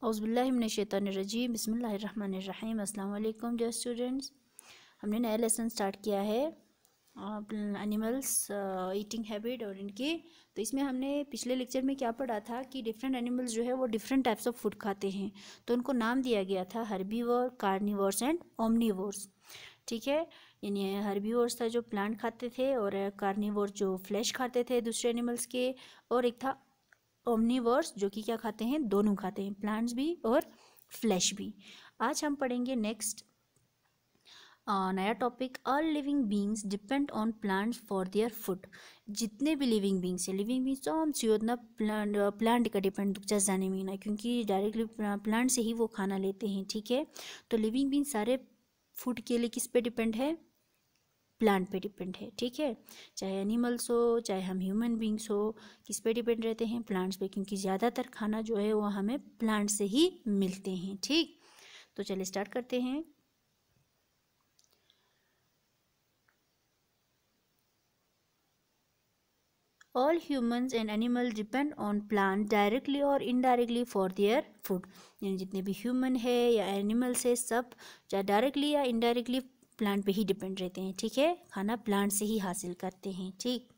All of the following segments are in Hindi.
शैतानजी बसमीम अल्लाम जो स्टूडेंट्स हमने नया लेसन स्टार्ट किया है एनिमल्स ईटिंग हैबिट और इनकी तो इसमें हमने पिछले लेक्चर में क्या पढ़ा था कि डिफरेंट एनिमल्स जो है वो डिफरेंट टाइप्स ऑफ फूड खाते हैं तो उनको नाम दिया गया था हर्बीवोर कार्निवर्स एंड ओमनीवर्स ठीक है यानी हर्बीवोर्स था जो प्लांट खाते थे और कार्निवोर जो फ्लैश खाते थे दूसरे एनिमल्स के और एक था ओमनीवर्स जो कि क्या खाते हैं दोनों खाते हैं प्लांट्स भी और फ्लैश भी आज हम पढ़ेंगे नेक्स्ट नया topic all living beings depend on plants for their food जितने भी लिविंग बींग्स हैं लिविंग बींग्स तो हम उतना प्लांट प्लांट का डिपेंड जस्ट जाने में ना क्योंकि डायरेक्टली प्लांट से ही वो खाना लेते हैं ठीक है तो लिविंग बींग्स सारे फूड के लिए किस पे डिपेंड है प्लांट पे डिपेंड है ठीक है चाहे एनिमल्स हो चाहे हम ह्यूमन बींग्स हो किस पे डिपेंड रहते हैं प्लांट्स पे क्योंकि ज़्यादातर खाना जो है वो हमें प्लांट से ही मिलते हैं ठीक तो चलिए स्टार्ट करते हैं all humans and animal depend on plant directly और इनडायरेक्टली फॉर देयर फूड यानी जितने भी ह्यूमन है या एनिमल्स है सब चाहे डायरेक्टली या इनडायरेक्टली प्लांट पे ही डिपेंड रहते हैं ठीक है खाना प्लांट से ही हासिल करते हैं ठीक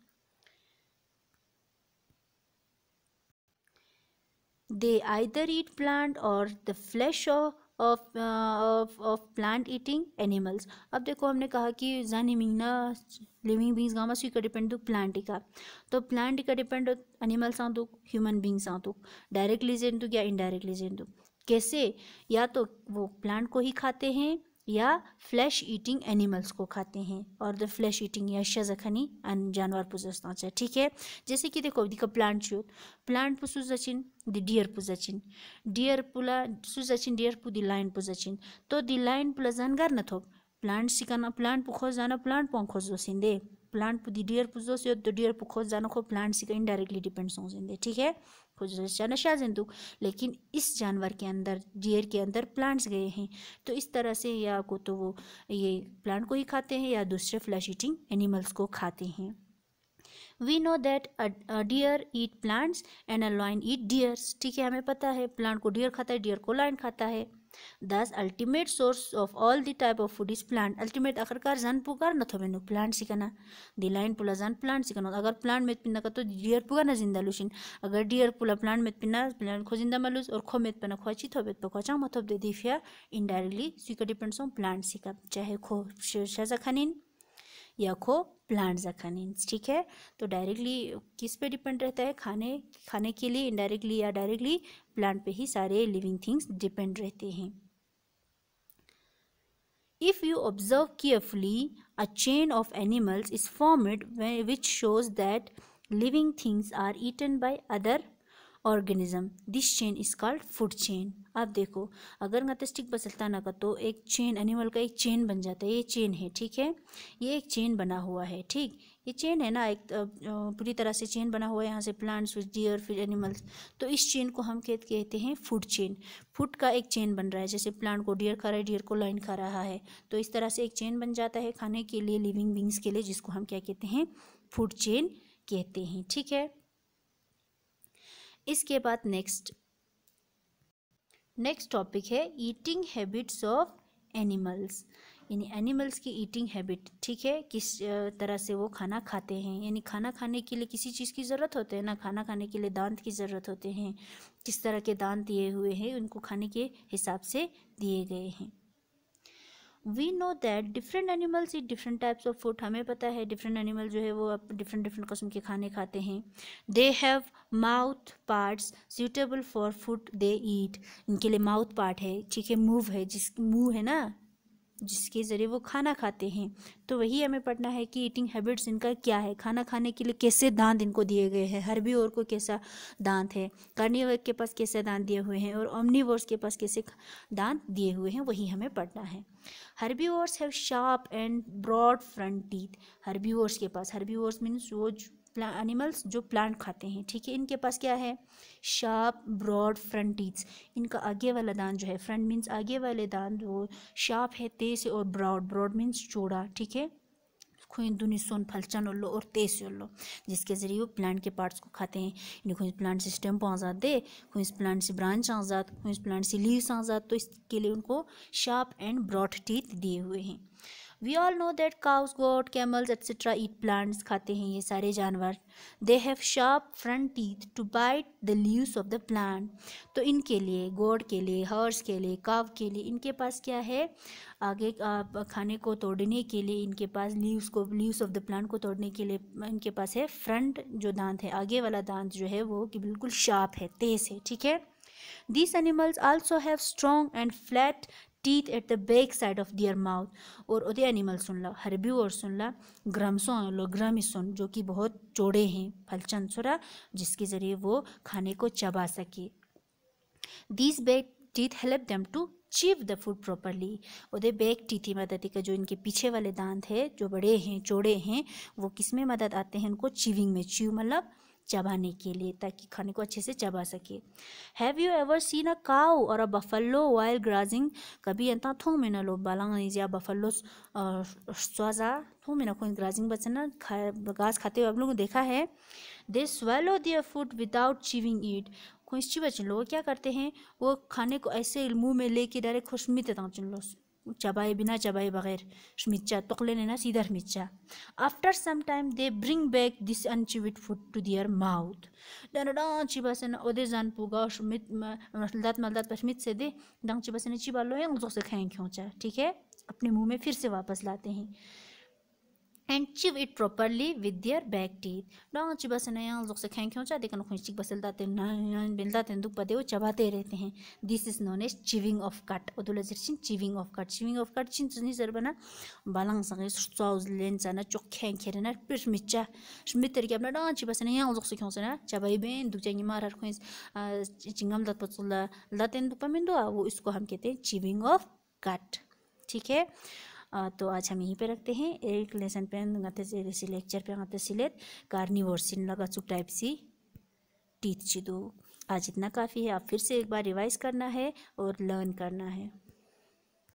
they either eat plant or the flesh of of plant eating animals अब देखो हमने कहा कि जानिमिंगना लिविंग बींग्स गाँव सी का डिपेंड प्लांट तो का तो प्लांट का डिपेंड एनिमल्स आ दुख ह्यूमन बींग्स आ दुख डायरेक्टली जेन दुख या इनडायरेक्टली जेन दुख कैसे या तो वो प्लांट को ही खाते हैं या फ्लैश ईटिंग एनिमल्स को खाते हैं और द फ्लैश ईटिंग या शजखनी जानवर पुजस्ताचा ठीक है जैसे कि देखो देखो प्लांट शूट प्लांट पुसुजचिन द डियर पुजचिन डियर पुला सुजचिन डियर पु दी लाइन पुजचिन तो दी लाइन पुला जानगार न थोक प्लांट सिकाना प्लांट पुखो जाना प्लांट पोंखो जोसिंदे प्लांट पुदी डियर पुजो से तो डियर पुखोज जानो को प्लांट से कहीं डायरेक्टली डिपेंड्स हो जिंदे ठीक है खुजरसा नशा जिंदु लेकिन इस जानवर के अंदर डियर के अंदर प्लांट्स गए हैं तो इस तरह से या को तो वो ये प्लांट को ही खाते हैं या दूसरे फ्लैश ईटिंग एनिमल्स को खाते हैं we know that deer eat plants and a lion eat deers ठीक है हमें पता है प्लांट को डियर खाता है डियर को लॉइन खाता है thus ultimate source of all the type of food is plant ultimate आखिरकार जन पुकार न थोबे प्लांट सीखना द लाइन पुला जन प्लांट सिकना अगर प्लांट में पिन्ना का तो डियर पुगा ना जिंदा लुशिन अगर डियर पुला प्लांट में पिन्ना प्लांट खो जिंदा मलुस और खो मेत पना खोची थोबे पे खोचा मतलब दे दी फिया इनडायरेक्टली स्वीका डिपेंड्स ऑन प्लांट सिका चाहे खो शेजा खानिन या खो प्लांट्स आर खानिन्स ठीक है तो डायरेक्टली किस पे डिपेंड रहता है खाने खाने के लिए इनडायरेक्टली या डायरेक्टली प्लांट पे ही सारे लिविंग थिंग्स डिपेंड रहते हैं If you observe carefully, a chain of animals is formed which shows that living things are eaten by other organism this chain is called food chain आप देखो अगर मतस्टिक बसलता का तो एक चेन एनिमल का एक चेन बन जाता है ये चेन है ठीक है ये एक चेन बना हुआ है ठीक ये चेन है ना एक पूरी तरह से चेन बना हुआ है यहाँ से प्लांट्स डियर फिर एनिमल्स तो इस चेन को हम कहते कहते हैं फूड चेन फूड का एक चेन बन रहा है जैसे प्लांट को डियर खा रहा है डियर को लाइन खा रहा है तो इस तरह से एक चेन बन जाता है खाने के लिए लिविंग विंग्स के लिए जिसको हम क्या कहते हैं फूड चेन कहते हैं ठीक है इसके बाद नेक्स्ट नेक्स्ट टॉपिक है ईटिंग हैबिट्स ऑफ एनिमल्स यानी एनिमल्स की ईटिंग हैबिट ठीक है किस तरह से वो खाना खाते हैं यानी खाना खाने के लिए किसी चीज़ की ज़रूरत होती है ना खाना खाने के लिए दांत की ज़रूरत होते हैं किस तरह के दांत दिए हुए हैं उनको खाने के हिसाब से दिए गए हैं we know that different animals eat different types of food हमें पता है डिफरेंट एनिमल जो है वो डिफरेंट डिफरेंट कस्म के खाने खाते हैं they have mouth parts suitable for food they eat इनके लिए माउथ पार्ट है ठीक है मूव है जिस मुँह है ना जिसके ज़रिए वो खाना खाते हैं तो वही हमें पढ़ना है कि ईटिंग हैबिट्स इनका क्या है खाना खाने के लिए कैसे दांत इनको दिए गए हैं हरबी और को कैसा दांत है कार्निवर के पास कैसे दांत दिए हुए हैं और ओमनीवर्स के पास कैसे दांत दिए हुए हैं वही हमें पढ़ना है herbivores have sharp and broad front teeth herbi के पास हरबी मीन्स वो एनिमल्स जो प्लांट खाते हैं ठीक है इनके पास क्या है शार्प ब्रॉड फ्रंट टीथ्स इनका आगे वाला दांत जो है फ्रंट मीन्स आगे वाले दांत वो शार्प है तेज और ब्रॉड ब्रॉड मीन्स चौड़ा ठीक है खुई दुनी सोन फलचन उल्लो और से उल्लो जिसके ज़रिए वो प्लांट के पार्ट्स को खाते हैं इन्हें खुइन प्लांट से स्टेम आज़ाद दे इस प्लांट से ब्रांच आज़ाद इस प्लांट से लीव्स आज़ाद तो इसके लिए उनको शार्प एंड ब्रॉड टीथ दिए हुए हैं we all know that cows goat camels etcetera eat plants खाते हैं ये सारे जानवर they have sharp front teeth to bite the leaves of the plant तो इनके लिए गोड के लिए हॉर्स के लिए काव के लिए इनके पास क्या है आगे खाने को तोड़ने के लिए इनके पास लीव्स को लीव्स ऑफ द प्लांट को तोड़ने के लिए इनके पास है फ्रंट जो दांत है आगे वाला दांत जो है वो कि बिल्कुल शार्प है तेज़ है ठीक है this animals also have strong and flat teeth at the back side of their mouth और उदे एनिमल सुन लो हरबी और सुन लो ग्रमसो लो सुन जो कि बहुत चौड़े हैं फलचंद सुरा जिसके ज़रिए वो खाने को चबा सके this back teeth help them to chew the food properly उदे बैक टीथ ही मदद का जो इनके पीछे वाले दांत है जो बड़े हैं चौड़े हैं वो किस में मदद आते हैं उनको चीविंग में चीव मतलब चबाने के लिए ताकि खाने को अच्छे से चबा सके have you ever seen a cow or a buffalo while ग्राजिंग कभी एंता थो में ना लो बालंग या बफलो स्वाजा थो में ना कोई ग्राजिंग बचना खा घास खाते हुए आप लोगों ने देखा है they swallow their food without chewing eat खुशी बचन लोग क्या करते हैं वो खाने को ऐसे मुंह में लेके डायरेक्ट खुशमी देता चुन लो चबाए बिना चबाए बगैर मिर्चा ले लेना सीधा मिर्चा after some time they bring back this unchewed food to their mouth दनडा चिबासन ओदे जान पुगा मित मलदात मलदात पर से दे दंग चिबासन चिबा लो यंग जो से खाएं क्यों चा ठीक है अपने मुंह में फिर से वापस लाते हैं and chew it properly with their back teeth no chibasana yang zoxe khang khang cha dekan khong chik basal da te na yang bel da te duk pa de chaba te rehte hain this is known as chewing of cut odula jirsin chewing of cut chewing of cut chin zuni zar bana balang sa ge surtsa uz len jana chok khang kherena pir mi cha shme ter gam na no chibasana yang zoxe khong sana chaba i ben du jang ma rar khoin chingam da patsula la ten du pa men do a wo isko ham kete chewing of cut ठीक है तो आज हम यहीं पे रखते हैं एक लेसन पेन गाते लेक्चर पे गाते सिलेट कार्निवोर सिन लगा चुक टाइप सी टीच दो आज इतना काफ़ी है आप फिर से एक बार रिवाइज करना है और लर्न करना है